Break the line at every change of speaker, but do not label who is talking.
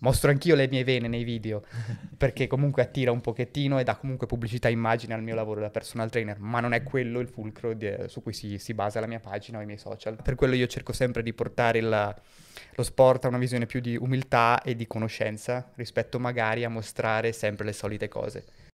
mostro anch'io le mie vene nei video, perché comunque attira un pochettino e dà comunque pubblicità e immagine al mio lavoro da personal trainer, ma non è quello il fulcro di, eh, su cui si, si, basa la mia pagina o i miei social. Per quello io cerco sempre di portare il, lo sport a una visione più di umiltà e di conoscenza rispetto magari a mostrare sempre le solite cose.